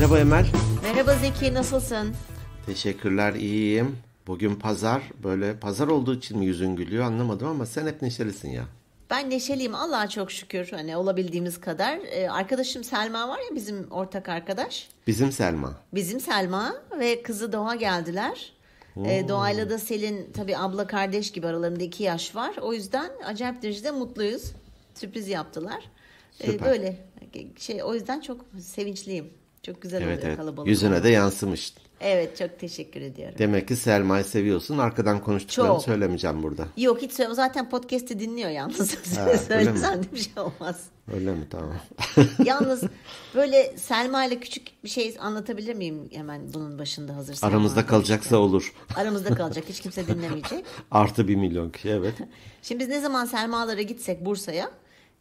Merhaba Emel. Merhaba Zeki, nasılsın? Teşekkürler, iyiyim. Bugün pazar, böyle pazar olduğu için mi yüzün gülüyor anlamadım ama sen hep neşelisin ya. Ben neşeliyim Allah'a çok şükür hani olabildiğimiz kadar. Ee, arkadaşım Selma var ya bizim ortak arkadaş. Bizim Selma. Bizim Selma ve kızı Doğa geldiler. E, Doğayla da Selin tabi abla kardeş gibi aralarında iki yaş var. O yüzden acayip derecede mutluyuz. Sürpriz yaptılar. E, Süper. böyle şey o yüzden çok sevinçliyim. Çok güzel evet, oluyor evet. kalabalık. Yüzüne de yansımış. Evet çok teşekkür ediyorum. Demek ki Selma'yı seviyorsun. Arkadan konuştuklarını çok. söylemeyeceğim burada. Yok hiç söyle. Zaten podcast'i dinliyor yalnız. Söylesen de bir şey olmaz. Öyle mi tamam. yalnız böyle Selma ile küçük bir şey anlatabilir miyim hemen bunun başında hazır. Selma Aramızda kalacaksa işte. olur. Aramızda kalacak hiç kimse dinlemeyecek. Artı bir milyon kişi evet. Şimdi biz ne zaman Selma'lara gitsek Bursa'ya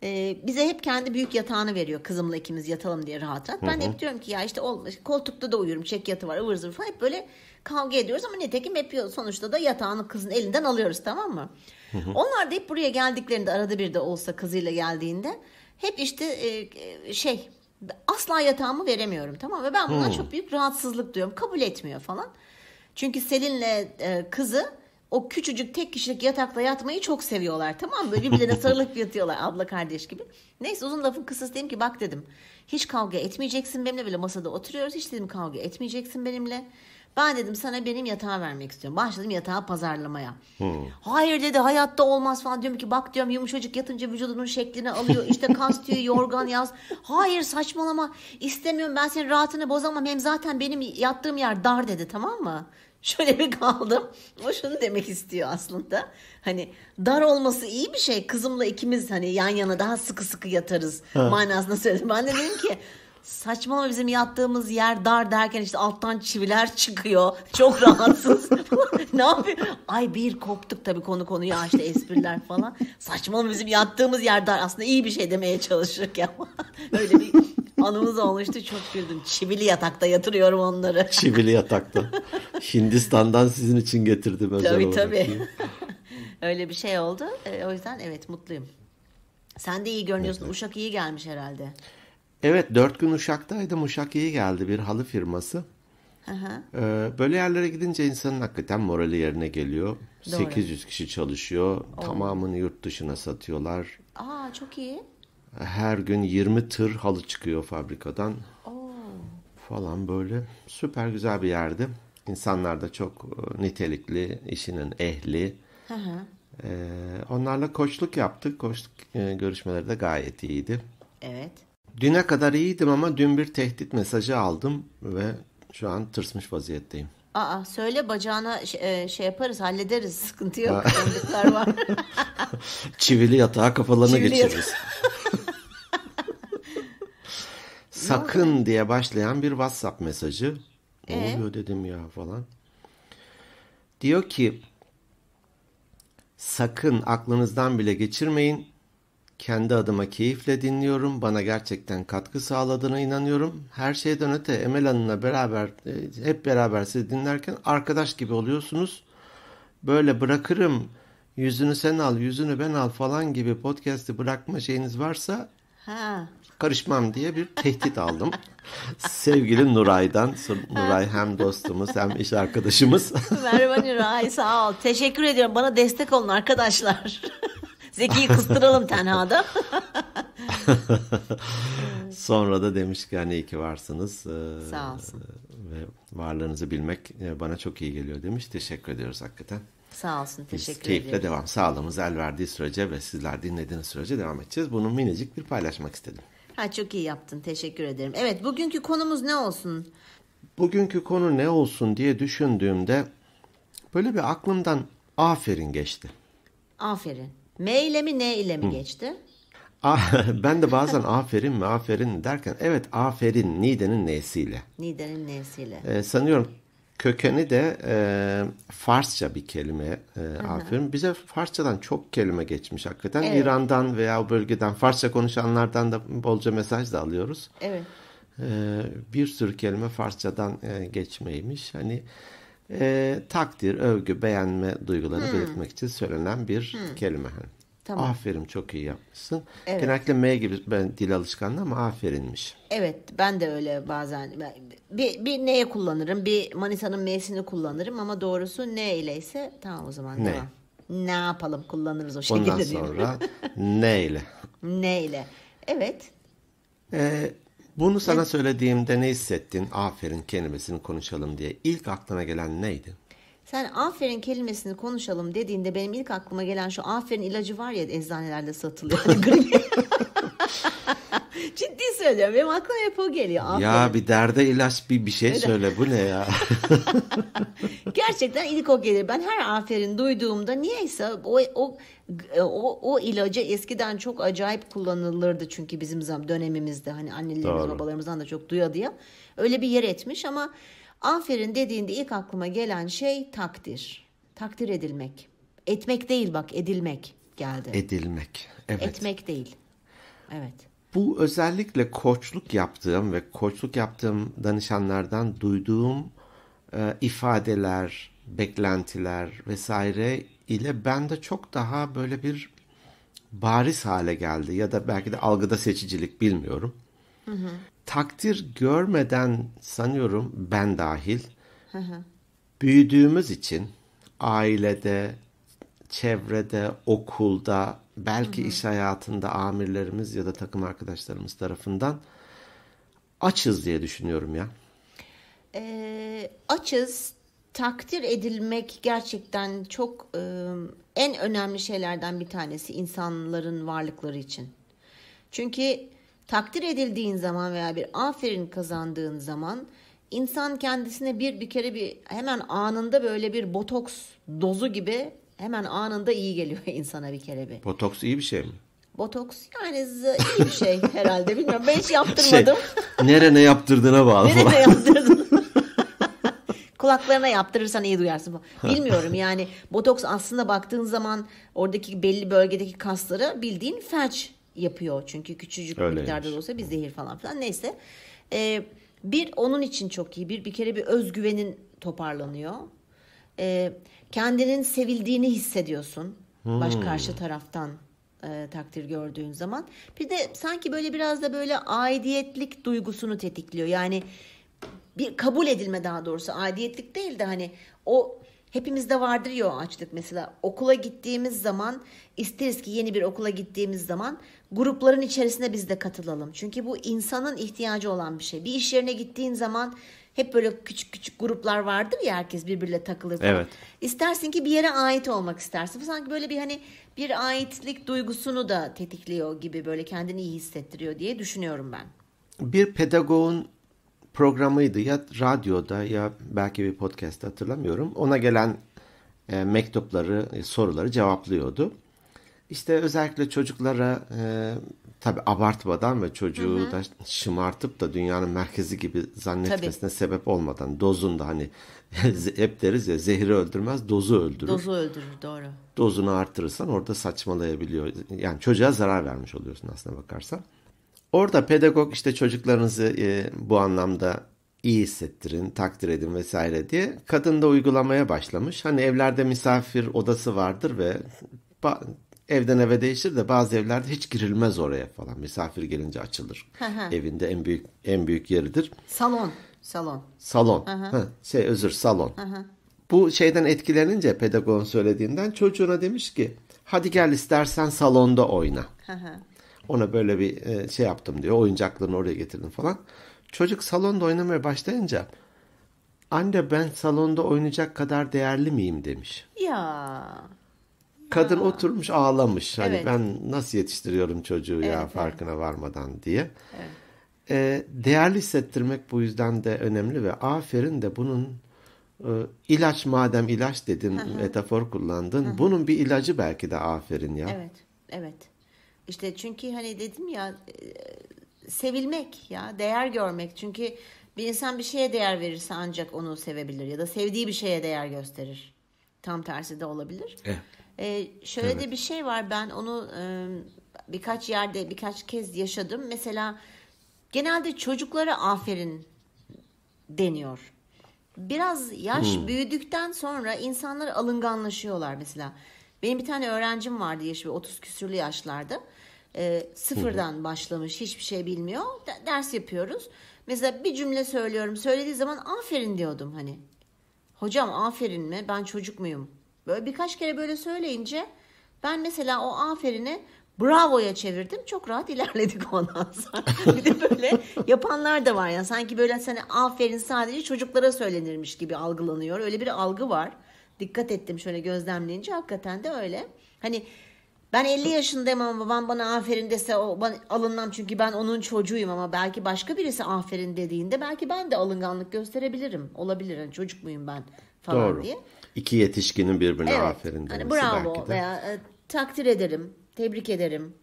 e, bize hep kendi büyük yatağını veriyor kızımla ikimiz yatalım diye rahat rahat. Ben Hı-hı. hep diyorum ki ya işte olmaz koltukta da uyurum çek yatı var ıvır zıvır falan hep böyle kavga ediyoruz ama nitekim hep sonuçta da yatağını kızın elinden alıyoruz tamam mı? Hı-hı. Onlar da hep buraya geldiklerinde arada bir de olsa kızıyla geldiğinde hep işte e, e şey asla yatağımı veremiyorum tamam ve ben buna hı çok büyük rahatsızlık duyuyorum kabul etmiyor falan. Çünkü Selin'le e, kızı o küçücük tek kişilik yatakta yatmayı çok seviyorlar tamam mı? Böyle birbirlerine sarılıp yatıyorlar abla kardeş gibi. Neyse uzun lafın kısası dedim ki bak dedim hiç kavga etmeyeceksin benimle böyle masada oturuyoruz hiç dedim kavga etmeyeceksin benimle. Ben dedim sana benim yatağı vermek istiyorum. Başladım yatağı pazarlamaya. Hmm. Hayır dedi hayatta olmaz falan. Diyorum ki bak diyorum yumuşacık yatınca vücudunun şeklini alıyor. İşte kas tüyü, yorgan yaz. Hayır saçmalama istemiyorum ben senin rahatını bozamam. Hem zaten benim yattığım yer dar dedi tamam mı? Şöyle bir kaldım. O şunu demek istiyor aslında. Hani dar olması iyi bir şey. Kızımla ikimiz hani yan yana daha sıkı sıkı yatarız ha. manasında söyledim. Ben de dedim ki saçmalama bizim yattığımız yer dar derken işte alttan çiviler çıkıyor. Çok rahatsız. ne yapıyor? Ay bir koptuk tabii konu konuya işte espriler falan. Saçmalama bizim yattığımız yer dar. Aslında iyi bir şey demeye çalışırken. Öyle bir anımız olmuştu çok güldüm. Çivili yatakta yatırıyorum onları. Çivili yatakta. Hindistan'dan sizin için getirdim özel tabii, olarak. Tabii tabii. Öyle bir şey oldu. E, o yüzden evet mutluyum. Sen de iyi görünüyorsun. Evet. Uşak iyi gelmiş herhalde. Evet dört gün Uşak'taydım. Uşak iyi geldi bir halı firması. Aha. E, böyle yerlere gidince insanın hakikaten morali yerine geliyor. Doğru. 800 kişi çalışıyor. Oh. Tamamını yurt dışına satıyorlar. Aa çok iyi her gün 20 tır halı çıkıyor fabrikadan. Oo. Falan böyle süper güzel bir yerdi. İnsanlar da çok e, nitelikli, işinin ehli. Hı hı. Ee, onlarla koçluk yaptık. Koçluk e, görüşmeleri de gayet iyiydi. Evet. Düne kadar iyiydim ama dün bir tehdit mesajı aldım ve şu an tırsmış vaziyetteyim. Aa söyle bacağına şey, şey yaparız hallederiz sıkıntı yok. var. Çivili yatağa kafalarına Çivili geçiririz. sakın ne? diye başlayan bir WhatsApp mesajı. Ne ee? oluyor dedim ya falan. Diyor ki sakın aklınızdan bile geçirmeyin. Kendi adıma keyifle dinliyorum. Bana gerçekten katkı sağladığına inanıyorum. Her şeyden öte Emel Hanım'la beraber e, hep beraber sizi dinlerken arkadaş gibi oluyorsunuz. Böyle bırakırım yüzünü sen al, yüzünü ben al falan gibi podcast'i bırakma şeyiniz varsa Ha. Karışmam diye bir tehdit aldım. Sevgili Nuray'dan. Nuray hem dostumuz hem iş arkadaşımız. Merhaba Nuray sağ ol. Teşekkür ediyorum. Bana destek olun arkadaşlar. Zeki'yi kıstıralım tenhada. Sonra da demiş ki hani iyi ki varsınız. Ee, sağ olsun. Ve varlığınızı bilmek e, bana çok iyi geliyor demiş. Teşekkür ediyoruz hakikaten. Sağ olsun. Teşekkür Biz keyifle ederim. devam. Sağlığımız el verdiği sürece ve sizler dinlediğiniz sürece devam edeceğiz. Bunu minicik bir paylaşmak istedim. Ha çok iyi yaptın. Teşekkür ederim. Evet bugünkü konumuz ne olsun? Bugünkü konu ne olsun diye düşündüğümde böyle bir aklımdan aferin geçti. Aferin. M ile mi ne ile mi Hı. geçti? ben de bazen aferin mi aferin derken evet aferin Nide'nin nesiyle. Nide'nin nesiyle. Ee, sanıyorum Kökeni de e, Farsça bir kelime e, aferin. Bize Farsçadan çok kelime geçmiş hakikaten. Evet. İran'dan veya bölgeden Farsça konuşanlardan da bolca mesaj da alıyoruz. Evet. E, bir sürü kelime Farsçadan e, geçmeymiş. Hani e, takdir, övgü, beğenme duygularını hmm. belirtmek için söylenen bir hmm. kelime. Tamam. Aferin çok iyi yapmışsın. Evet. Genellikle M gibi ben dil alışkanlığı ama aferinmiş. Evet ben de öyle bazen bir, bir neye kullanırım bir Manisa'nın M'sini kullanırım ama doğrusu ne ise tamam o zaman ne? Tamam. Ne yapalım kullanırız o şekilde. Ondan sonra ne ile. ne ile. Evet. Ee, bunu sana söylediğimde ne hissettin? Aferin kelimesini konuşalım diye. ilk aklına gelen neydi? Sen aferin kelimesini konuşalım dediğinde benim ilk aklıma gelen şu aferin ilacı var ya eczanelerde satılıyor. Ciddi söylüyorum. Benim aklıma hep o geliyor. Aferin. Ya bir derde ilaç bir bir şey söyle bu ne ya? Gerçekten ilk o gelir. Ben her aferin duyduğumda niyeyse o, o o, o ilacı eskiden çok acayip kullanılırdı çünkü bizim dönemimizde hani annelerimiz Doğru. babalarımızdan da çok duya diye öyle bir yer etmiş ama Aferin dediğinde ilk aklıma gelen şey takdir. Takdir edilmek. Etmek değil bak edilmek geldi. Edilmek. Evet. Etmek değil. Evet. Bu özellikle koçluk yaptığım ve koçluk yaptığım danışanlardan duyduğum e, ifadeler, beklentiler vesaire ile ben de çok daha böyle bir bariz hale geldi ya da belki de algıda seçicilik bilmiyorum. Hı hı takdir görmeden sanıyorum ben dahil büyüdüğümüz için ailede, çevrede, okulda, belki iş hayatında amirlerimiz ya da takım arkadaşlarımız tarafından açız diye düşünüyorum ya. E, açız takdir edilmek gerçekten çok e, en önemli şeylerden bir tanesi insanların varlıkları için. Çünkü Takdir edildiğin zaman veya bir aferin kazandığın zaman insan kendisine bir bir kere bir hemen anında böyle bir botoks dozu gibi hemen anında iyi geliyor insana bir kere bir. Botoks iyi bir şey mi? Botoks yani iyi bir şey herhalde bilmiyorum. Ben hiç yaptırmadım. Şey, nerene yaptırdığına bağlı. nerene yaptırdın? Kulaklarına yaptırırsan iyi duyarsın. Bilmiyorum yani botoks aslında baktığın zaman oradaki belli bölgedeki kasları bildiğin felç yapıyor. Çünkü küçücük Öyleymiş. miktarda da olsa bir zehir falan filan neyse. E, bir onun için çok iyi. Bir bir kere bir özgüvenin toparlanıyor. E, kendinin sevildiğini hissediyorsun. Hmm. Baş karşı taraftan e, takdir gördüğün zaman. Bir de sanki böyle biraz da böyle aidiyetlik duygusunu tetikliyor. Yani bir kabul edilme daha doğrusu aidiyetlik değil de hani o hepimizde vardır ya o açlık mesela okula gittiğimiz zaman isteriz ki yeni bir okula gittiğimiz zaman grupların içerisinde biz de katılalım. Çünkü bu insanın ihtiyacı olan bir şey. Bir iş yerine gittiğin zaman hep böyle küçük küçük gruplar vardır ya herkes birbirle takılır falan. Evet. İstersin ki bir yere ait olmak istersin. Bu sanki böyle bir hani bir aitlik duygusunu da tetikliyor gibi böyle kendini iyi hissettiriyor diye düşünüyorum ben. Bir pedagogun programıydı ya radyoda ya belki bir podcast'te hatırlamıyorum. Ona gelen e, mektupları, e, soruları cevaplıyordu işte özellikle çocuklara e, tabi abartmadan ve çocuğu hı hı. da şımartıp da dünyanın merkezi gibi zannetmesine tabii. sebep olmadan dozunda hani hep deriz ya zehri öldürmez dozu öldürür. Dozu öldürür doğru. Dozunu artırırsan orada saçmalayabiliyor. Yani çocuğa zarar vermiş oluyorsun aslına bakarsan. Orada pedagog işte çocuklarınızı e, bu anlamda iyi hissettirin, takdir edin vesaire diye kadın da uygulamaya başlamış. Hani evlerde misafir odası vardır ve evden eve değişir de bazı evlerde hiç girilmez oraya falan. Misafir gelince açılır. Evinde en büyük en büyük yeridir. Salon, salon. Salon. Ha, şey özür salon. Bu şeyden etkilenince pedagogun söylediğinden çocuğuna demiş ki hadi gel istersen salonda oyna. Ona böyle bir e, şey yaptım diyor. Oyuncaklarını oraya getirdim falan. Çocuk salonda oynamaya başlayınca anne ben salonda oynayacak kadar değerli miyim demiş. Ya. Kadın oturmuş ağlamış. Hani evet. ben nasıl yetiştiriyorum çocuğu evet, ya evet. farkına varmadan diye. Evet. E, değerli hissettirmek bu yüzden de önemli ve aferin de bunun e, ilaç madem ilaç dedin Hı-hı. metafor kullandın. Hı-hı. Bunun bir ilacı belki de aferin ya. Evet. Evet. İşte çünkü hani dedim ya e, sevilmek ya değer görmek. Çünkü bir insan bir şeye değer verirse ancak onu sevebilir ya da sevdiği bir şeye değer gösterir. Tam tersi de olabilir. Evet. E, şöyle evet. de bir şey var ben onu e, birkaç yerde birkaç kez yaşadım. Mesela genelde çocuklara aferin deniyor. Biraz yaş hmm. büyüdükten sonra insanlar alınganlaşıyorlar mesela. Benim bir tane öğrencim vardı yaşı 30 küsürlü yaşlarda. E, sıfırdan hmm. başlamış hiçbir şey bilmiyor. D- ders yapıyoruz. Mesela bir cümle söylüyorum. Söylediği zaman aferin diyordum hani. Hocam aferin mi? Ben çocuk muyum? Böyle birkaç kere böyle söyleyince ben mesela o aferini bravo'ya çevirdim. Çok rahat ilerledik ondan sonra. bir de böyle yapanlar da var ya. Yani. Sanki böyle sana aferin sadece çocuklara söylenirmiş gibi algılanıyor. Öyle bir algı var. Dikkat ettim şöyle gözlemleyince hakikaten de öyle. Hani ben 50 yaşındayım ama babam bana aferin dese o ben alınmam çünkü ben onun çocuğuyum ama belki başka birisi aferin dediğinde belki ben de alınganlık gösterebilirim. Olabilir hani çocuk muyum ben falan Doğru. diye. İki yetişkinin birbirine evet. aferin hani demesi hani bravo belki de. veya e, takdir ederim, tebrik ederim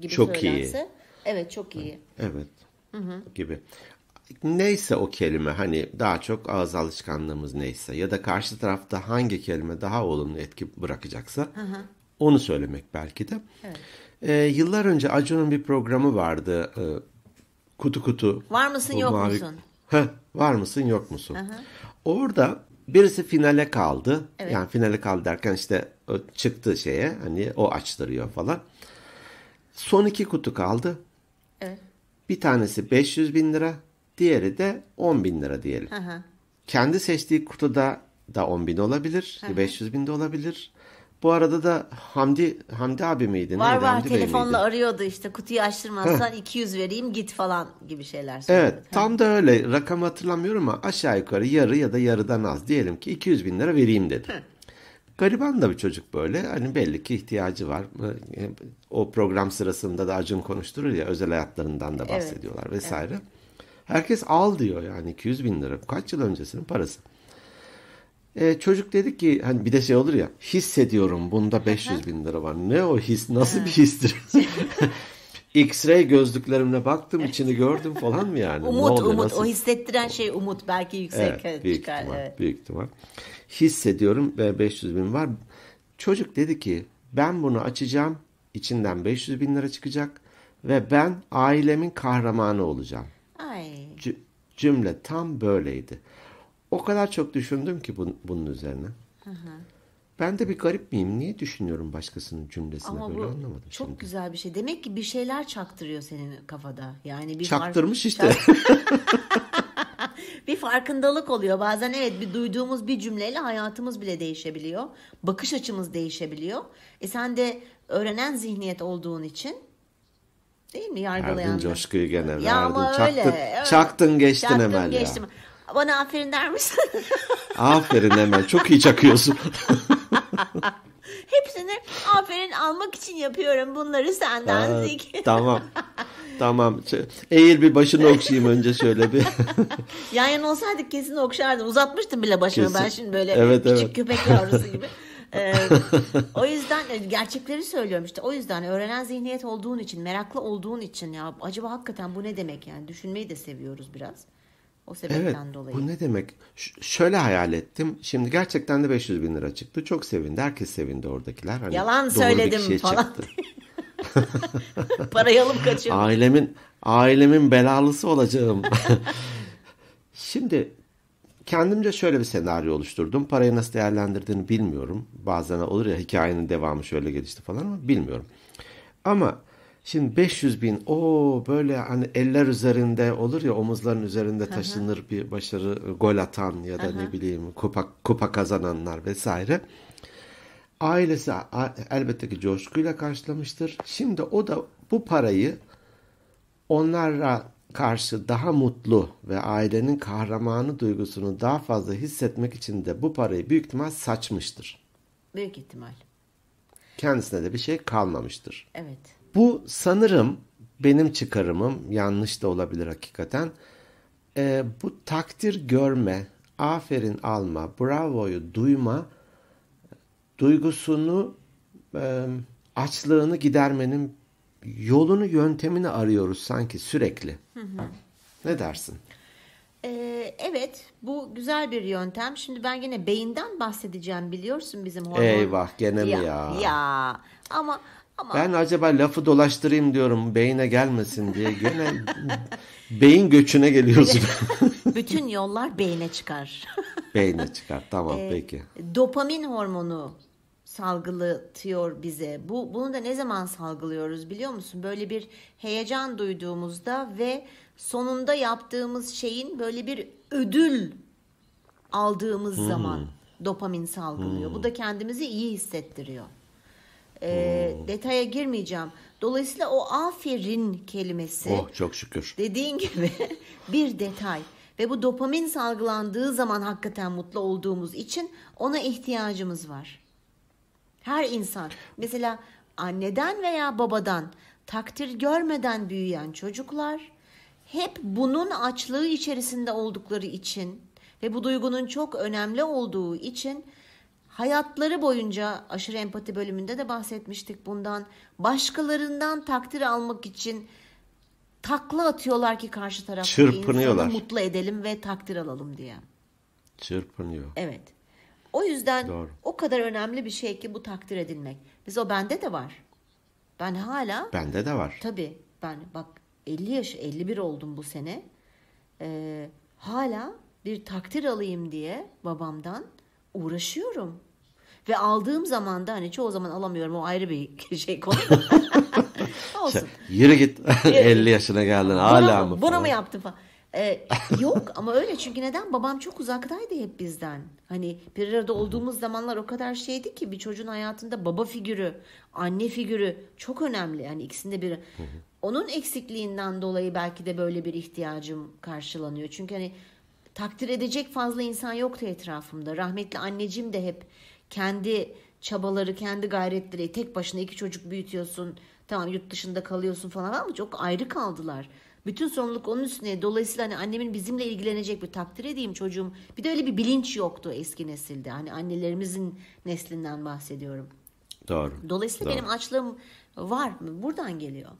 gibi çok söylense. Iyi. Evet çok iyi. Evet. Hı hı. Gibi. Neyse o kelime hani daha çok ağız alışkanlığımız neyse ya da karşı tarafta hangi kelime daha olumlu etki bırakacaksa hı hı. onu söylemek belki de. Evet. Ee, yıllar önce Acun'un bir programı vardı. Ee, kutu kutu. Var mısın yok mavi... musun? Heh, var mısın yok musun? Hı hı. Orada Birisi finale kaldı. Evet. Yani finale kaldı derken işte çıktı şeye hani o açtırıyor falan. Son iki kutu kaldı. Evet. Bir tanesi 500 bin lira. Diğeri de 10 bin lira diyelim. Aha. Kendi seçtiği kutuda da 10 bin olabilir. Aha. 500 bin de olabilir. Bu arada da Hamdi Hamdi abi miydi? Var Neydi? var Hamdi telefonla miydi? arıyordu işte kutuyu açtırmazsan 200 vereyim git falan gibi şeyler söyledi. Evet tam da öyle rakam hatırlamıyorum ama aşağı yukarı yarı ya da yarıdan az diyelim ki 200 bin lira vereyim dedi. Gariban da bir çocuk böyle hani belli ki ihtiyacı var. E, o program sırasında da Acun konuşturur ya özel hayatlarından da bahsediyorlar evet. vesaire. Evet. Herkes al diyor yani 200 bin lira kaç yıl öncesinin parası. E, çocuk dedi ki hani bir de şey olur ya hissediyorum bunda 500 bin lira var. Ne o his nasıl bir histir? X-ray gözlüklerimle baktım içini gördüm falan mı yani? umut, ne oluyor, umut. Nasıl? O hissettiren şey umut. Belki yüksek evet, büyük çıkar. Ihtimal, evet. Büyük ihtimal. Hissediyorum ve 500 bin var. Çocuk dedi ki ben bunu açacağım. içinden 500 bin lira çıkacak. Ve ben ailemin kahramanı olacağım. Ay. C- cümle tam böyleydi. O kadar çok düşündüm ki bun, bunun üzerine. Hı hı. Ben de bir garip miyim? Niye düşünüyorum başkasının cümlesine Ama böyle bu anlamadım. Çok şimdi. güzel bir şey. Demek ki bir şeyler çaktırıyor senin kafada. Yani bir çaktırmış fark... işte. bir farkındalık oluyor. Bazen evet bir duyduğumuz bir cümleyle hayatımız bile değişebiliyor. Bakış açımız değişebiliyor. E sen de öğrenen zihniyet olduğun için değil mi yargılayan? Verdin coşkuyu gene. Ya Ama çaktın, öyle. Çaktın geçtin çaktın, hemen geçtim. ya. Bana aferin der misin? aferin Emel. Çok iyi çakıyorsun. Hepsini aferin almak için yapıyorum bunları senden ha, Tamam. Tamam. Şey, eğil bir başını okşayayım önce şöyle bir. Yan yana olsaydık kesin okşardım. Uzatmıştım bile başımı kesin. ben şimdi böyle evet, küçük evet. köpek yavrusu gibi. ee, o yüzden e, gerçekleri söylüyorum işte. O yüzden öğrenen zihniyet olduğun için, meraklı olduğun için ya acaba hakikaten bu ne demek yani? Düşünmeyi de seviyoruz biraz. O sebepten evet, dolayı. Bu ne demek? Ş- şöyle hayal ettim. Şimdi gerçekten de 500 bin lira çıktı. Çok sevindi. Herkes sevindi oradakiler. Hani Yalan söyledim şey çıktı. Parayı alıp kaçırdım. Ailemin, ailemin belalısı olacağım. Şimdi kendimce şöyle bir senaryo oluşturdum. Parayı nasıl değerlendirdiğini bilmiyorum. Bazen olur ya hikayenin devamı şöyle gelişti falan ama bilmiyorum. Ama Şimdi 500 bin o böyle hani eller üzerinde olur ya omuzların üzerinde taşınır Aha. bir başarı gol atan ya da Aha. ne bileyim kupa, kupa kazananlar vesaire. Ailesi elbette ki coşkuyla karşılamıştır. Şimdi o da bu parayı onlara karşı daha mutlu ve ailenin kahramanı duygusunu daha fazla hissetmek için de bu parayı büyük ihtimal saçmıştır. Büyük ihtimal. Kendisine de bir şey kalmamıştır. Evet. Bu sanırım benim çıkarımım yanlış da olabilir hakikaten. E, bu takdir görme, aferin alma, bravoyu duyma duygusunu e, açlığını gidermenin yolunu yöntemini arıyoruz sanki sürekli. Hı hı. Ne dersin? Ee, evet bu güzel bir yöntem. Şimdi ben yine beyinden bahsedeceğim biliyorsun bizim hormon. Eyvah gene mi ya? Ya ama ama... Ben acaba lafı dolaştırayım diyorum beyine gelmesin diye. Gene beyin göçüne geliyorsun. Bütün yollar beyine çıkar. beyine çıkar tamam ee, peki. Dopamin hormonu salgılatıyor bize. Bu bunu da ne zaman salgılıyoruz biliyor musun? Böyle bir heyecan duyduğumuzda ve sonunda yaptığımız şeyin böyle bir ödül aldığımız hmm. zaman dopamin salgılıyor. Hmm. Bu da hmm. kendimizi iyi hissettiriyor. E, Detaya girmeyeceğim. Dolayısıyla o aferin kelimesi. Oh çok şükür. Dediğin gibi bir detay. Ve bu dopamin salgılandığı zaman hakikaten mutlu olduğumuz için ona ihtiyacımız var. Her insan. Mesela anneden veya babadan takdir görmeden büyüyen çocuklar hep bunun açlığı içerisinde oldukları için ve bu duygunun çok önemli olduğu için hayatları boyunca aşırı empati bölümünde de bahsetmiştik bundan. Başkalarından takdir almak için takla atıyorlar ki karşı taraf Çırpınıyorlar. mutlu edelim ve takdir alalım diye. Çırpınıyor. Evet. O yüzden Doğru. o kadar önemli bir şey ki bu takdir edilmek. Biz o bende de var. Ben hala Bende de var. Tabii. Ben bak 50 yaş 51 oldum bu sene. Ee, hala bir takdir alayım diye babamdan uğraşıyorum. Ve aldığım zaman da hani çoğu zaman alamıyorum o ayrı bir şey konu. Olsun. Sen, yürü git 50 yaşına geldin buna, hala mı? Bunu falan. mu yaptın falan. Ee, yok ama öyle çünkü neden babam çok uzaktaydı hep bizden. Hani bir arada olduğumuz zamanlar o kadar şeydi ki bir çocuğun hayatında baba figürü, anne figürü çok önemli. Yani ikisinde bir. Onun eksikliğinden dolayı belki de böyle bir ihtiyacım karşılanıyor. Çünkü hani takdir edecek fazla insan yoktu etrafımda. Rahmetli anneciğim de hep kendi çabaları, kendi gayretleri, tek başına iki çocuk büyütüyorsun, tamam yurt dışında kalıyorsun falan ama çok ayrı kaldılar. Bütün sorumluluk onun üstüne. Dolayısıyla hani annemin bizimle ilgilenecek bir takdir edeyim çocuğum. Bir de öyle bir bilinç yoktu eski nesilde. Hani annelerimizin neslinden bahsediyorum. Doğru. Dolayısıyla Doğru. benim açlığım var mı? Buradan geliyor.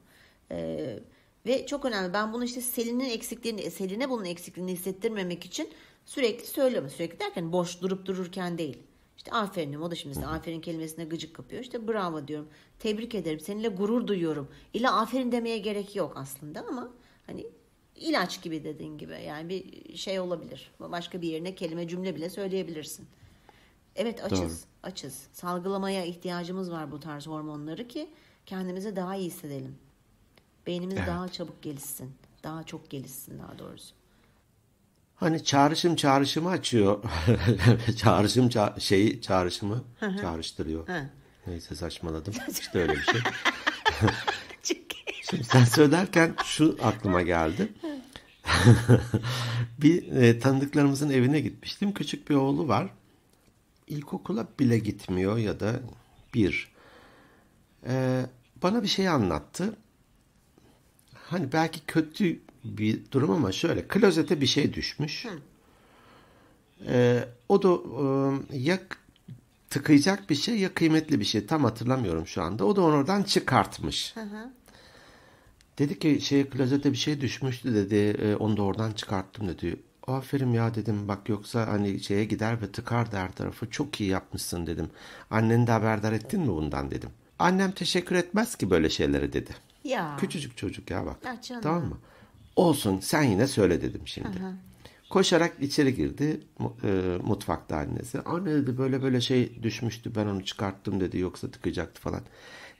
Ee, ve çok önemli. Ben bunu işte Selin'in eksikliğini, Selin'e bunun eksikliğini hissettirmemek için sürekli söylüyorum. Sürekli derken boş durup dururken değil işte aferinim o da şimdi size aferin kelimesine gıcık kapıyor. İşte bravo diyorum. Tebrik ederim. Seninle gurur duyuyorum. İlla aferin demeye gerek yok aslında ama hani ilaç gibi dediğin gibi yani bir şey olabilir. Başka bir yerine kelime cümle bile söyleyebilirsin. Evet açız. Doğru. Açız. Salgılamaya ihtiyacımız var bu tarz hormonları ki kendimizi daha iyi hissedelim. Beynimiz evet. daha çabuk gelişsin. Daha çok gelişsin daha doğrusu. Hani çağrışım çağrışımı açıyor. çağrışım ça şeyi çağrışımı çağrıştırıyor. Neyse saçmaladım. İşte öyle bir şey. Şimdi sen söylerken şu aklıma geldi. bir e, tanıdıklarımızın evine gitmiştim. Küçük bir oğlu var. İlkokula bile gitmiyor ya da bir. E, bana bir şey anlattı. Hani belki kötü bir durum ama şöyle klozete bir şey düşmüş. Ee, o da e, ya tıkayacak bir şey ya kıymetli bir şey tam hatırlamıyorum şu anda. O da onu oradan çıkartmış. Hı hı. Dedi ki şey klozete bir şey düşmüştü dedi. E, onu da oradan çıkarttım dedi. Aferin ya dedim bak yoksa hani şeye gider ve tıkar her tarafı çok iyi yapmışsın dedim. Anneni de haberdar ettin mi bundan dedim. Annem teşekkür etmez ki böyle şeylere dedi. Ya. Küçücük çocuk ya bak. Ya canım. tamam mı? Olsun sen yine söyle dedim şimdi. Aha. Koşarak içeri girdi e, mutfakta annesi. Anne dedi böyle böyle şey düşmüştü ben onu çıkarttım dedi yoksa tıkacaktı falan.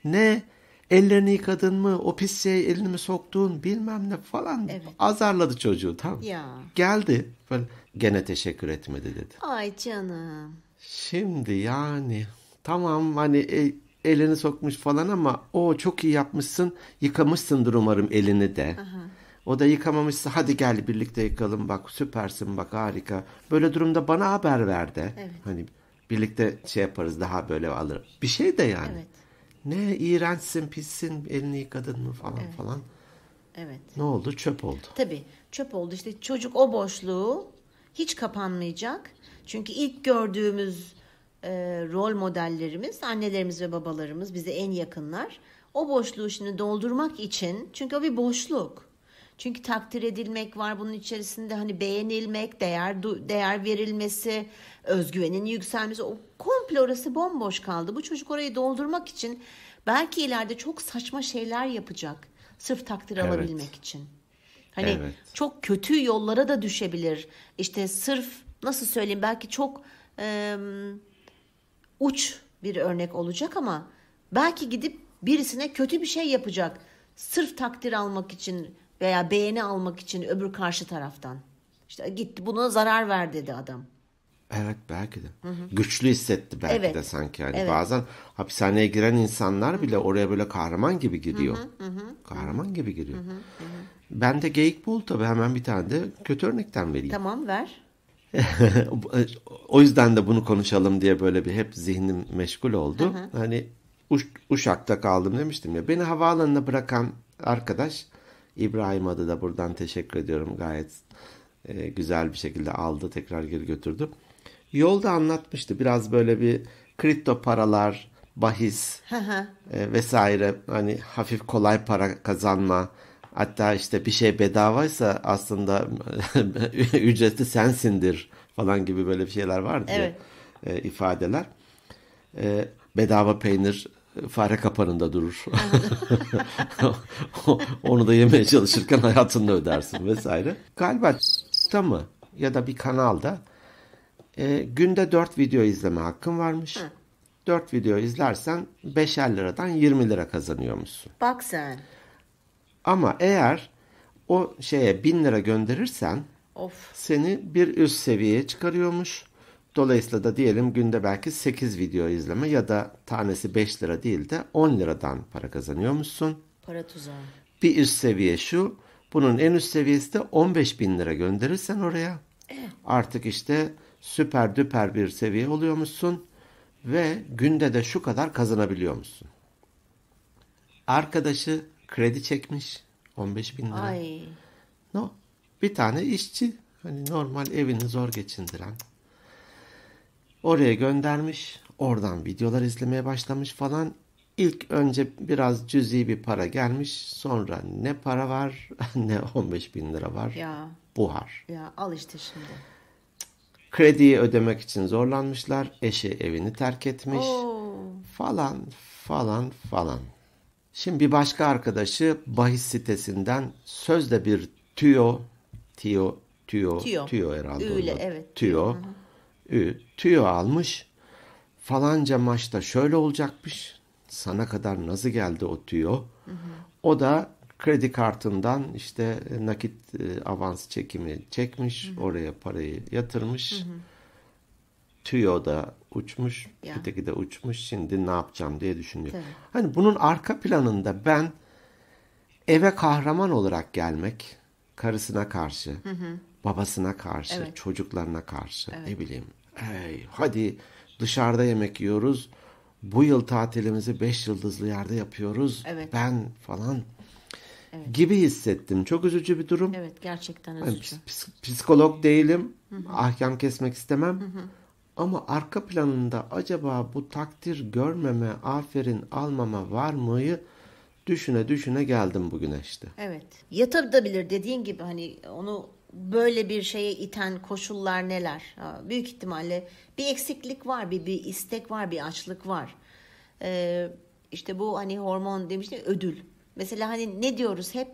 Ne? Ellerini yıkadın mı? O pis şeyi elini mi soktun? Bilmem ne falan. Evet. Azarladı çocuğu tam. Ya. Geldi. Böyle, Gene teşekkür etmedi dedi. Ay canım. Şimdi yani tamam hani e, elini sokmuş falan ama o çok iyi yapmışsın. Yıkamışsındır umarım elini de. Aha o da yıkamamışsa hadi gel birlikte yıkalım bak süpersin bak harika. Böyle durumda bana haber ver de. Evet. Hani birlikte şey yaparız daha böyle alırım. Bir şey de yani. Evet. Ne iğrençsin pissin elini yıkadın mı falan evet. falan. Evet. Ne oldu çöp oldu. Tabii çöp oldu işte çocuk o boşluğu hiç kapanmayacak. Çünkü ilk gördüğümüz e, rol modellerimiz annelerimiz ve babalarımız bize en yakınlar. O boşluğu şimdi doldurmak için çünkü o bir boşluk çünkü takdir edilmek var bunun içerisinde hani beğenilmek, değer değer verilmesi, özgüvenin yükselmesi. O komple orası bomboş kaldı. Bu çocuk orayı doldurmak için belki ileride çok saçma şeyler yapacak. Sırf takdir evet. alabilmek için. Hani evet. çok kötü yollara da düşebilir. İşte sırf nasıl söyleyeyim belki çok e, uç bir örnek olacak ama belki gidip birisine kötü bir şey yapacak. Sırf takdir almak için veya beğeni almak için öbür karşı taraftan. İşte gitti buna zarar ver dedi adam. Evet belki de. Hı hı. Güçlü hissetti belki evet. de sanki yani. Evet. Bazen hapishaneye giren insanlar bile hı hı. oraya böyle kahraman gibi giriyor. Hı hı hı. Kahraman gibi giriyor. Hı hı hı. Ben de geyik bul tabii hemen bir tane de kötü örnekten vereyim. Tamam ver. o yüzden de bunu konuşalım diye böyle bir hep zihnim meşgul oldu. Hı hı. Hani Uş, Uşak'ta kaldım demiştim ya. Beni havaalanına bırakan arkadaş İbrahim adı da buradan teşekkür ediyorum. Gayet e, güzel bir şekilde aldı tekrar geri götürdü. Yolda anlatmıştı biraz böyle bir kripto paralar, bahis e, vesaire hani hafif kolay para kazanma. Hatta işte bir şey bedavaysa aslında ücreti sensindir falan gibi böyle bir şeyler vardı evet. e, ifadeler. E, bedava peynir fare kapanında durur. Onu da yemeye çalışırken hayatını ödersin vesaire. Galiba da mı ya da bir kanalda e, günde 4 video izleme hakkın varmış. Hı. 4 video izlersen 5'er liradan 20 lira kazanıyormuşsun. Bak sen. Ama eğer o şeye 1000 lira gönderirsen of. seni bir üst seviyeye çıkarıyormuş. Dolayısıyla da diyelim günde belki 8 video izleme ya da tanesi 5 lira değil de 10 liradan para kazanıyormuşsun. Para tuzağı. Bir üst seviye şu. Bunun en üst seviyesi de 15 bin lira gönderirsen oraya. Artık işte süper düper bir seviye oluyormuşsun. Ve günde de şu kadar kazanabiliyormuşsun. Arkadaşı kredi çekmiş. 15 bin lira. Ay. No. Bir tane işçi. Hani normal evini zor geçindiren Oraya göndermiş. Oradan videolar izlemeye başlamış falan. İlk önce biraz cüzi bir para gelmiş. Sonra ne para var ne 15 bin lira var. Ya. Buhar. Ya al işte şimdi. Krediyi ödemek için zorlanmışlar. Eşi evini terk etmiş. Oo. Falan falan falan. Şimdi bir başka arkadaşı bahis sitesinden sözde bir tüyo, tüyo, tüyo, tüyo, tüyo herhalde. Öyle, evet. Tüyo. Hı hı tüyo almış. Falanca maçta şöyle olacakmış. Sana kadar nasıl geldi o tüyo? Hı hı. O da kredi kartından işte nakit e, avans çekimi çekmiş. Hı hı. Oraya parayı yatırmış. Hı hı. Tüyo da uçmuş. Ya. Öteki de uçmuş. Şimdi ne yapacağım diye düşünüyor. Tabii. Hani bunun arka planında ben eve kahraman olarak gelmek karısına karşı hı hı babasına karşı, evet. çocuklarına karşı evet. ne bileyim. Hey, hadi dışarıda yemek yiyoruz. Bu yıl tatilimizi beş yıldızlı yerde yapıyoruz. Evet. Ben falan evet. gibi hissettim. Çok üzücü bir durum. Evet gerçekten üzücü. Yani ps- ps- psikolog değilim. Hı-hı. Ahkam kesmek istemem. Hı-hı. Ama arka planında acaba bu takdir görmeme, aferin almama var mıyı düşüne düşüne geldim bugüne işte. Evet. Yatabilir dediğin gibi hani onu böyle bir şeye iten koşullar neler? Büyük ihtimalle bir eksiklik var, bir, bir istek var, bir açlık var. Ee, işte bu hani hormon demiştim ödül. Mesela hani ne diyoruz hep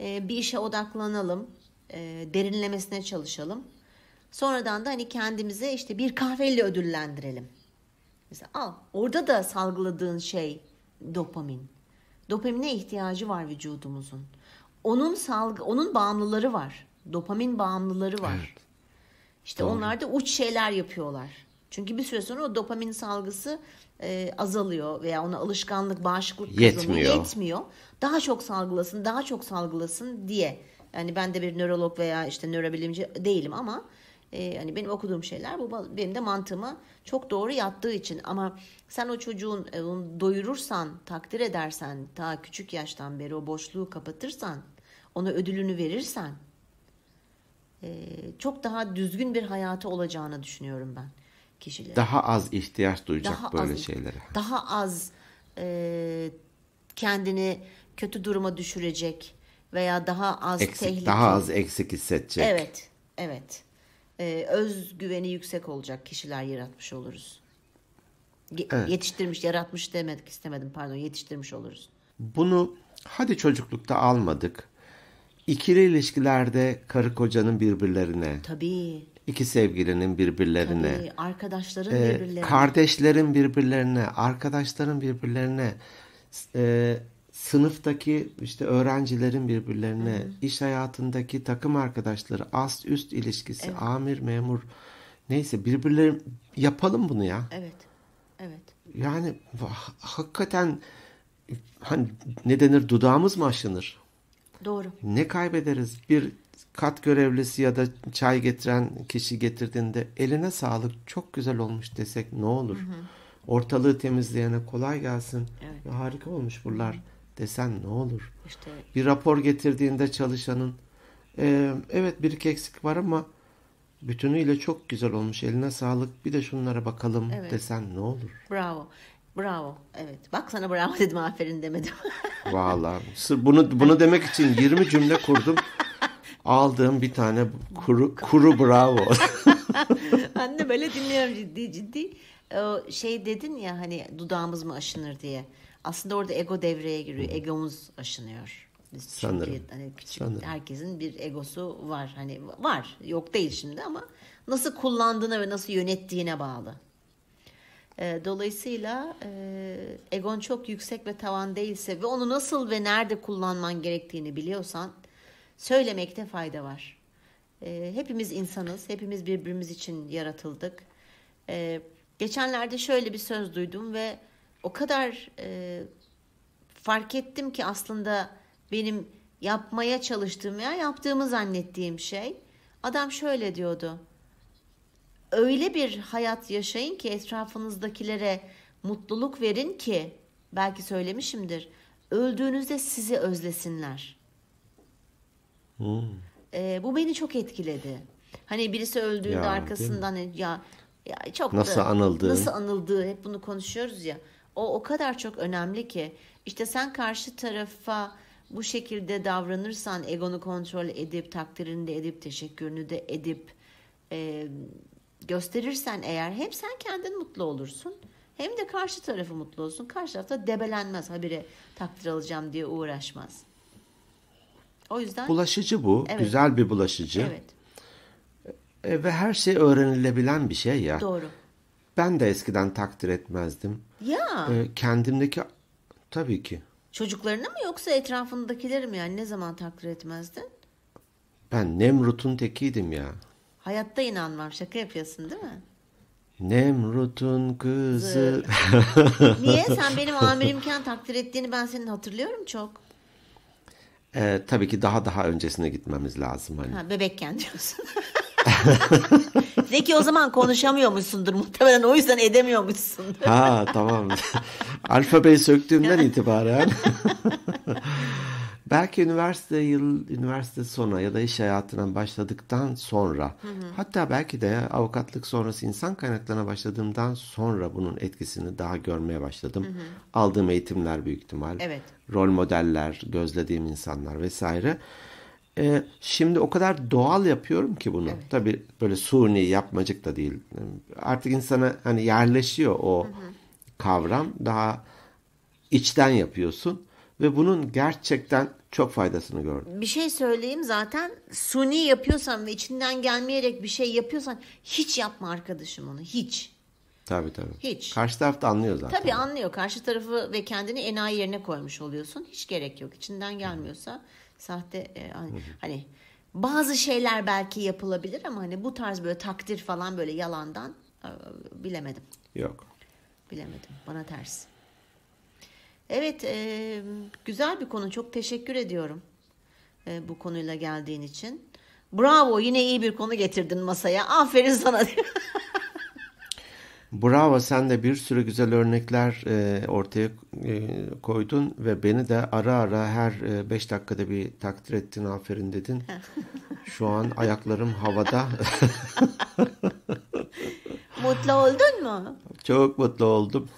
e, bir işe odaklanalım, e, derinlemesine çalışalım. Sonradan da hani kendimize işte bir kahveyle ödüllendirelim. Mesela al orada da salgıladığın şey dopamin. Dopamine ihtiyacı var vücudumuzun. Onun salgı, onun bağımlıları var. Dopamin bağımlıları var. Evet. İşte Doğru. onlar da uç şeyler yapıyorlar. Çünkü bir süre sonra o dopamin salgısı e, azalıyor veya ona alışkanlık, bağışıklık yetmiyor. yetmiyor. Daha çok salgılasın, daha çok salgılasın diye. Yani ben de bir nörolog veya işte nörobilimci değilim ama e, hani benim okuduğum şeyler bu benim de mantığıma çok doğru yattığı için ama sen o çocuğun e, onu doyurursan, takdir edersen, daha küçük yaştan beri o boşluğu kapatırsan, ona ödülünü verirsen ee, çok daha düzgün bir hayatı olacağını düşünüyorum ben kişilerin. Daha az ihtiyaç duyacak daha böyle az, şeylere. Daha az e, kendini kötü duruma düşürecek veya daha az eksik, tehlike. Daha az eksik hissedecek. Evet, evet. Ee, özgüveni yüksek olacak kişiler yaratmış oluruz. Ge- evet. Yetiştirmiş, yaratmış demedik istemedim pardon yetiştirmiş oluruz. Bunu hadi çocuklukta almadık ikili ilişkilerde karı kocanın birbirlerine. Tabii. İki sevgilinin birbirlerine. Tabii, arkadaşların e, birbirlerine. Kardeşlerin birbirlerine, arkadaşların birbirlerine. E, sınıftaki işte öğrencilerin birbirlerine, Hı-hı. iş hayatındaki takım arkadaşları, ast üst ilişkisi, evet. amir memur neyse birbirleri yapalım bunu ya. Evet. Evet. Yani hakikaten hani ne denir dudağımız mı aşınır? Doğru. Ne kaybederiz? Bir kat görevlisi ya da çay getiren kişi getirdiğinde eline sağlık çok güzel olmuş desek ne olur? Hı hı. Ortalığı temizleyene kolay gelsin. Evet. harika olmuş buralar desen ne olur? İşte. Bir rapor getirdiğinde çalışanın e, evet bir iki eksik var ama bütünüyle çok güzel olmuş. Eline sağlık. Bir de şunlara bakalım evet. desen ne olur? Bravo. Bravo. Evet. Bak sana bravo dedim aferin demedim. Vallahi, Bunu, bunu demek için 20 cümle kurdum. Aldığım bir tane kuru, kuru bravo. ben de böyle dinliyorum ciddi ciddi. şey dedin ya hani dudağımız mı aşınır diye. Aslında orada ego devreye giriyor. Egomuz aşınıyor. Biz Sanırım. Çünkü hani küçük Sanırım. herkesin bir egosu var. Hani var. Yok değil şimdi ama nasıl kullandığına ve nasıl yönettiğine bağlı. Ee, dolayısıyla e, egon çok yüksek ve tavan değilse ve onu nasıl ve nerede kullanman gerektiğini biliyorsan söylemekte fayda var. Ee, hepimiz insanız, hepimiz birbirimiz için yaratıldık. Ee, geçenlerde şöyle bir söz duydum ve o kadar e, fark ettim ki aslında benim yapmaya çalıştığım ya yaptığımı zannettiğim şey. Adam şöyle diyordu öyle bir hayat yaşayın ki etrafınızdakilere mutluluk verin ki belki söylemişimdir. Öldüğünüzde sizi özlesinler. Hmm. Ee, bu beni çok etkiledi. Hani birisi öldüğünde ya, arkasından ya, ya çok nasıl da, anıldığı nasıl anıldığı hep bunu konuşuyoruz ya. O o kadar çok önemli ki işte sen karşı tarafa bu şekilde davranırsan egonu kontrol edip takdirini de edip teşekkürünü de edip e, gösterirsen eğer hem sen kendin mutlu olursun hem de karşı tarafı mutlu olsun. Karşı tarafta debelenmez habire takdir alacağım diye uğraşmaz. O yüzden bulaşıcı bu. Evet. Güzel bir bulaşıcı. Evet. E, ve her şey öğrenilebilen bir şey ya. Doğru. Ben de eskiden takdir etmezdim. Ya. E, kendimdeki tabii ki. Çocuklarını mı yoksa etrafındakileri mi yani ne zaman takdir etmezdin? Ben Nemrut'un tekiydim ya. Hayatta inanmam. Şaka yapıyorsun değil mi? Nemrut'un kızı. Niye? Sen benim amirimken takdir ettiğini ben senin hatırlıyorum çok. Ee, tabii ki daha daha öncesine gitmemiz lazım. Hani. Ha, bebekken diyorsun. Zeki o zaman konuşamıyormuşsundur muhtemelen o yüzden edemiyormuşsundur. ha tamam. Alfabeyi söktüğümden itibaren Belki üniversite yıl üniversite sona ya da iş hayatına başladıktan sonra hı hı. hatta belki de avukatlık sonrası insan kaynaklarına başladığımdan sonra bunun etkisini daha görmeye başladım. Hı hı. Aldığım eğitimler büyük ihtimal. Evet. Rol modeller, gözlediğim insanlar vesaire. Ee, şimdi o kadar doğal yapıyorum ki bunu. Evet. Tabii böyle suni yapmacık da değil. Artık insana hani yerleşiyor o hı hı. kavram. Daha içten yapıyorsun ve bunun gerçekten çok faydasını gördüm. Bir şey söyleyeyim zaten suni yapıyorsan ve içinden gelmeyerek bir şey yapıyorsan hiç yapma arkadaşım onu hiç. Tabii tabii. Hiç. Karşı taraf da anlıyor zaten. Tabii anlıyor. Karşı tarafı ve kendini enayi yerine koymuş oluyorsun. Hiç gerek yok. İçinden gelmiyorsa sahte e, hani, hani bazı şeyler belki yapılabilir ama hani bu tarz böyle takdir falan böyle yalandan e, bilemedim. Yok. Bilemedim. Bana ters. Evet, e, güzel bir konu. Çok teşekkür ediyorum e, bu konuyla geldiğin için. Bravo, yine iyi bir konu getirdin masaya. Aferin sana. Bravo, sen de bir sürü güzel örnekler e, ortaya e, koydun ve beni de ara ara her 5 e, dakikada bir takdir ettin, aferin dedin. Şu an ayaklarım havada. mutlu oldun mu? Çok mutlu oldum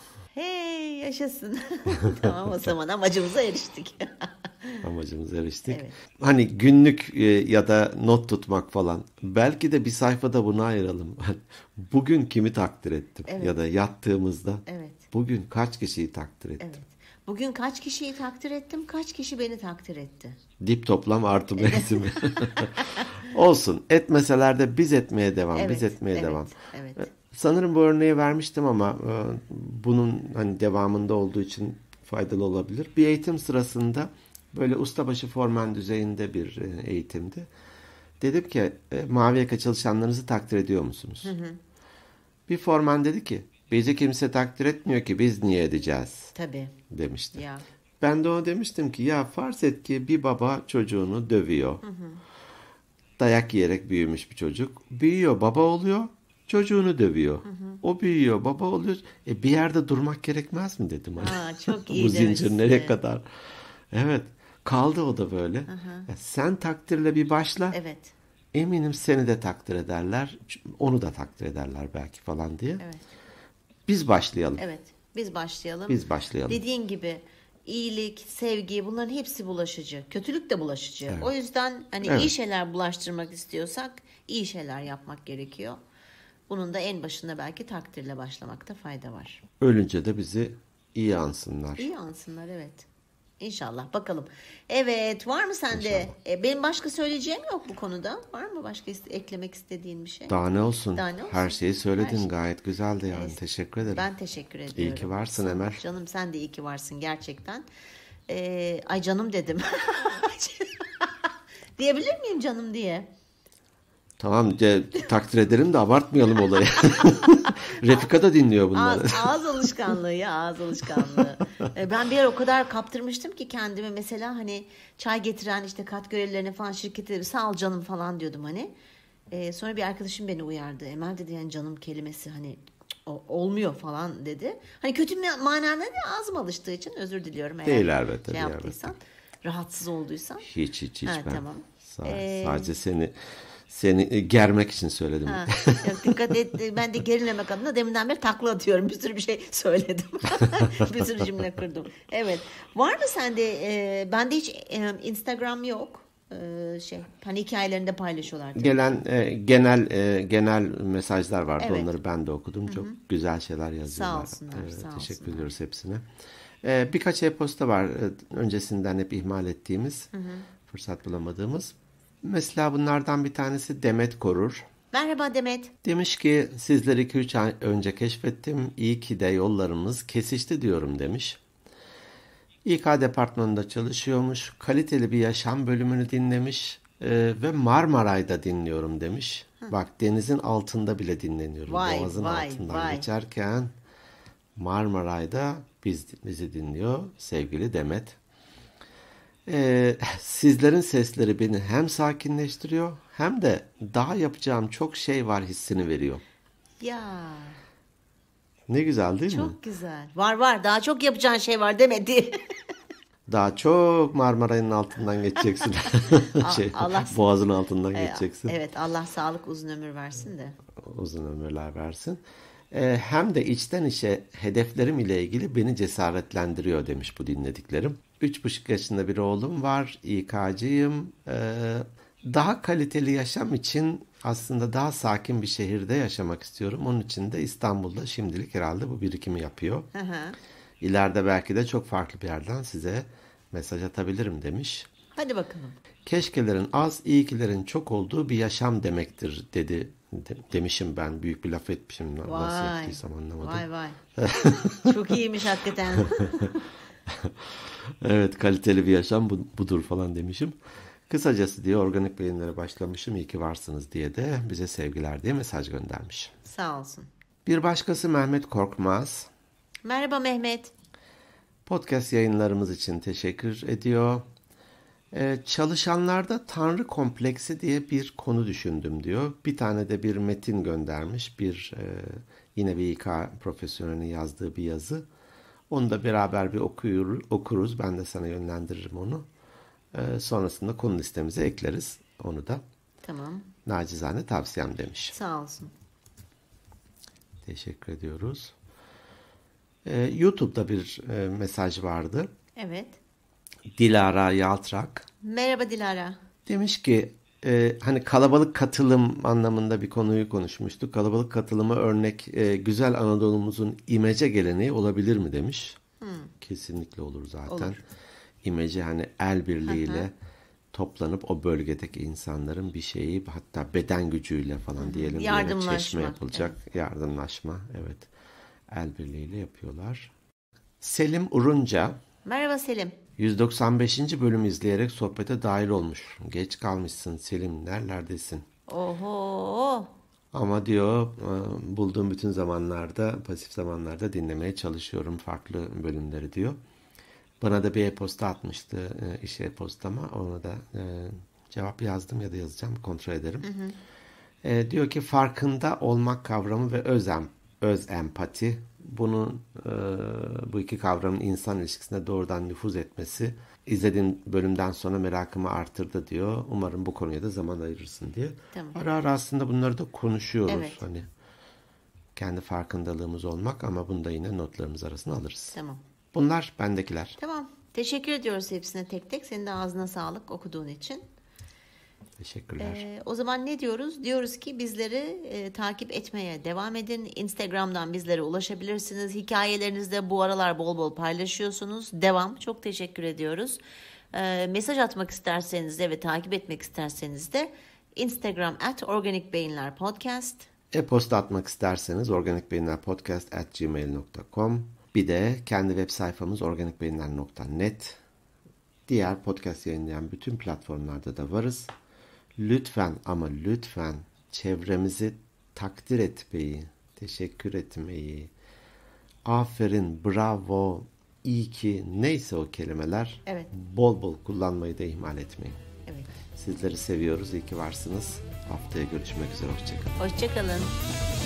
yaşasın. tamam o zaman amacımıza eriştik. amacımıza eriştik. Evet. Hani günlük e, ya da not tutmak falan. Belki de bir sayfada bunu ayıralım. Bugün kimi takdir ettim evet. ya da yattığımızda. Evet. Bugün kaç kişiyi takdir ettim? Evet. Bugün kaç kişiyi takdir ettim, kaç kişi beni takdir etti? Dip toplam artı mevsimi. Olsun. Etmeseler de biz etmeye devam, evet, biz etmeye evet, devam. Evet. Sanırım bu örneği vermiştim ama e, bunun hani devamında olduğu için faydalı olabilir. Bir eğitim sırasında böyle ustabaşı formen düzeyinde bir e, eğitimdi. Dedim ki e, mavi yaka çalışanlarınızı takdir ediyor musunuz? Hı hı. Bir formen dedi ki bizi kimse takdir etmiyor ki biz niye edeceğiz? Tabii. Demişti. Ya. Ben de ona demiştim ki ya farz et ki bir baba çocuğunu dövüyor. Hı hı. Dayak yiyerek büyümüş bir çocuk. Büyüyor baba oluyor Çocuğunu dövüyor. Hı hı. O büyüyor, baba oluyor. E bir yerde durmak gerekmez mi dedim. Hani. Aa, çok iyi Bu zincir nereye kadar? Evet. Kaldı o da böyle. Hı hı. E, sen takdirle bir başla. Evet. Eminim seni de takdir ederler. Onu da takdir ederler belki falan diye. Evet. Biz başlayalım. Evet. Biz başlayalım. Biz başlayalım. Dediğin gibi iyilik, sevgi bunların hepsi bulaşıcı. Kötülük de bulaşıcı. Evet. O yüzden hani evet. iyi şeyler bulaştırmak istiyorsak iyi şeyler yapmak gerekiyor. Bunun da en başında belki takdirle başlamakta fayda var. Ölünce de bizi iyi ansınlar. İyi ansınlar evet. İnşallah bakalım. Evet var mı sende? E, benim başka söyleyeceğim yok bu konuda. Var mı başka iste- eklemek istediğin bir şey? Daha ne olsun? Daha ne olsun? Her şeyi söyledin Her şey. gayet güzeldi yani. Evet. Teşekkür ederim. Ben teşekkür ediyorum. İyi ki varsın Sen, Emel. Canım sen de iyi ki varsın gerçekten. Ee, ay canım dedim. Diyebilir miyim canım diye? Tamam de, takdir ederim de abartmayalım olayı. Refika da dinliyor bunları. Ağız, ağız alışkanlığı ya ağız alışkanlığı. E, ben bir yer o kadar kaptırmıştım ki kendimi mesela hani çay getiren işte kat görevlilerine falan şirkete sağ ol canım falan diyordum hani. Ee, sonra bir arkadaşım beni uyardı. Emel dedi yani canım kelimesi hani olmuyor falan dedi. Hani kötü manada ağzım alıştığı için özür diliyorum. Eğer Değil elbette. Şey yaptıysan, elbette. rahatsız olduysan. Hiç hiç hiç. Ha, ben tamam. Sa- ee, sadece seni seni e, germek için söyledim. Ha, yok, dikkat et. Ben de gerilmemek adına deminden beri takla atıyorum. Bir sürü bir şey söyledim. bir sürü cümle kurdum. Evet. Var mı sende? E, bende hiç e, Instagram yok e, şey hani hikayelerinde paylaşıyorlar. Gelen e, genel e, genel mesajlar vardı. Evet. Onları ben de okudum. Hı-hı. Çok güzel şeyler yazıyorlar. Sağ olsunlar. Evet, sağ teşekkür olsunlar. ediyoruz hepsine. E, birkaç e-posta var. E, öncesinden hep ihmal ettiğimiz, Hı-hı. fırsat bulamadığımız. Mesela bunlardan bir tanesi Demet Korur. Merhaba Demet. Demiş ki sizleri 2-3 ay önce keşfettim. İyi ki de yollarımız kesişti diyorum demiş. İK departmanında çalışıyormuş. Kaliteli bir yaşam bölümünü dinlemiş. E, ve Marmaray'da dinliyorum demiş. Hı. Bak denizin altında bile dinleniyorum. Vay, Boğazın vay, altından vay. geçerken Marmaray'da biz, bizi dinliyor sevgili Demet. Ee, sizlerin sesleri beni hem sakinleştiriyor hem de daha yapacağım çok şey var hissini veriyor. Ya. Ne güzel değil çok mi? Çok güzel. Var var daha çok yapacağın şey var demedi. daha çok Marmara'nın altından geçeceksin. şey, Allah boğazın altından e, geçeceksin. Evet Allah sağlık uzun ömür versin de. Uzun ömürler versin. Ee, hem de içten içe hedeflerim ile ilgili beni cesaretlendiriyor demiş bu dinlediklerim. 3,5 yaşında bir oğlum var. İK'cıyım. Ee, daha kaliteli yaşam için aslında daha sakin bir şehirde yaşamak istiyorum. Onun için de İstanbul'da şimdilik herhalde bu birikimi yapıyor. Hı hı. İleride belki de çok farklı bir yerden size mesaj atabilirim demiş. Hadi bakalım. Keşkelerin az, iyi çok olduğu bir yaşam demektir dedi de, demişim ben. Büyük bir laf etmişim. Vay. Nasıl yaptıysam anlamadım. Vay vay. çok iyiymiş hakikaten. evet kaliteli bir yaşam budur falan demişim. Kısacası diye organik beyinlere başlamışım. iyi ki varsınız diye de bize sevgiler diye mesaj göndermiş. Sağ olsun. Bir başkası Mehmet Korkmaz. Merhaba Mehmet. Podcast yayınlarımız için teşekkür ediyor. Ee, çalışanlarda tanrı kompleksi diye bir konu düşündüm diyor. Bir tane de bir metin göndermiş. Bir e, yine bir İK profesyonelinin yazdığı bir yazı. Onu da beraber bir okuyur, okuruz. Ben de sana yönlendiririm onu. Ee, sonrasında konu listemize ekleriz onu da. Tamam. Nacizane tavsiyem demiş. Sağ olsun. Teşekkür ediyoruz. Ee, YouTube'da bir e, mesaj vardı. Evet. Dilara Yaltrak. Merhaba Dilara. Demiş ki e, hani kalabalık katılım anlamında bir konuyu konuşmuştuk. Kalabalık katılımı örnek e, güzel Anadolu'muzun imece geleneği olabilir mi demiş. Hmm. Kesinlikle olur zaten. Olur. İmece hani el birliğiyle toplanıp o bölgedeki insanların bir şeyi hatta beden gücüyle falan diyelim yardımlaşma. çeşme yapılacak. Evet. Yardımlaşma evet. El birliğiyle yapıyorlar. Selim Urunca. Merhaba Selim. 195. bölüm izleyerek sohbete dahil olmuş. Geç kalmışsın Selim nerelerdesin? Oho. Ama diyor e, bulduğum bütün zamanlarda pasif zamanlarda dinlemeye çalışıyorum farklı bölümleri diyor. Bana da bir e-posta atmıştı e, iş e-postama ona da e, cevap yazdım ya da yazacağım kontrol ederim. Hı hı. E, diyor ki farkında olmak kavramı ve özem, öz empati bunun e, bu iki kavramın insan ilişkisine doğrudan nüfuz etmesi izlediğim bölümden sonra merakımı artırdı diyor. Umarım bu konuya da zaman ayırırsın diye. Tamam. Ara ara aslında bunları da konuşuyoruz. Evet. Hani kendi farkındalığımız olmak ama bunu da yine notlarımız arasına alırız. Tamam. Bunlar bendekiler. Tamam. Teşekkür ediyoruz hepsine tek tek. Senin de ağzına sağlık okuduğun için. Teşekkürler. Ee, o zaman ne diyoruz? Diyoruz ki bizleri e, takip etmeye devam edin. Instagram'dan bizlere ulaşabilirsiniz. Hikayelerinizde bu aralar bol bol paylaşıyorsunuz. Devam. Çok teşekkür ediyoruz. E, mesaj atmak isterseniz de ve takip etmek isterseniz de Instagram at Organik Beyinler Podcast. E-posta atmak isterseniz organikbeyinlerpodcast at gmail.com Bir de kendi web sayfamız organikbeyinler.net Diğer podcast yayınlayan bütün platformlarda da varız. Lütfen ama lütfen çevremizi takdir etmeyi, teşekkür etmeyi, aferin, bravo, iyi ki neyse o kelimeler evet. bol bol kullanmayı da ihmal etmeyin. Evet. Sizleri seviyoruz. İyi ki varsınız. Haftaya görüşmek üzere. Hoşçakalın. Hoşçakalın.